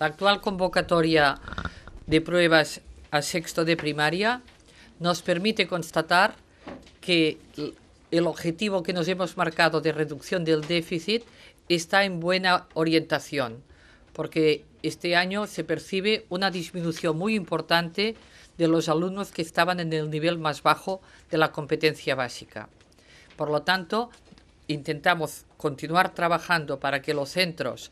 La actual convocatoria de pruebas a sexto de primaria nos permite constatar que el objetivo que nos hemos marcado de reducción del déficit está en buena orientación, porque este año se percibe una disminución muy importante de los alumnos que estaban en el nivel más bajo de la competencia básica. Por lo tanto, intentamos continuar trabajando para que los centros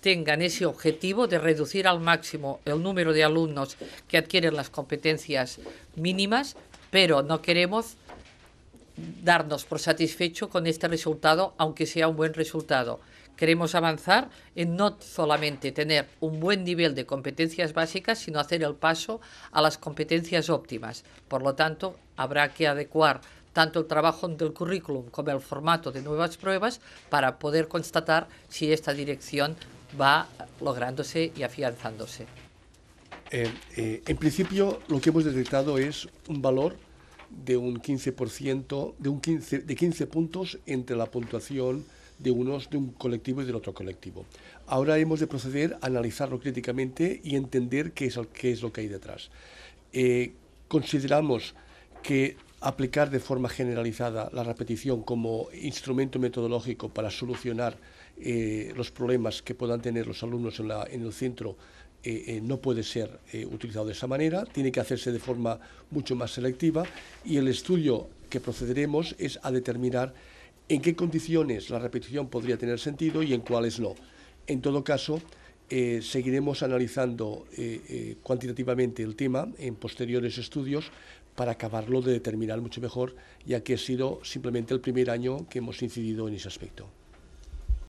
tengan ese objetivo de reducir al máximo el número de alumnos que adquieren las competencias mínimas, pero no queremos darnos por satisfecho con este resultado, aunque sea un buen resultado. Queremos avanzar en no solamente tener un buen nivel de competencias básicas, sino hacer el paso a las competencias óptimas. Por lo tanto, habrá que adecuar tanto el trabajo del currículum como el formato de nuevas pruebas para poder constatar si esta dirección va lográndose y afianzándose. Eh, eh, en principio, lo que hemos detectado es un valor de un 15%, de, un 15, de 15 puntos entre la puntuación de unos de un colectivo y del otro colectivo. Ahora hemos de proceder a analizarlo críticamente y entender qué es, lo que hay detrás. Eh, consideramos que aplicar de forma generalizada la repetición como instrumento metodológico para solucionar eh, los problemas que puedan tener los alumnos en, el centro eh, eh, no puede ser utilizado de esa manera, tiene que hacerse de forma mucho más selectiva y el estudio que procederemos es a determinar en qué condiciones la repetición podría tener sentido y en cuáles no. En todo caso, eh, seguiremos analizando eh, eh, cuantitativamente el tema en posteriores estudios para acabarlo de determinar mucho mejor, ya que ha sido simplemente el primer año que hemos incidido en ese aspecto.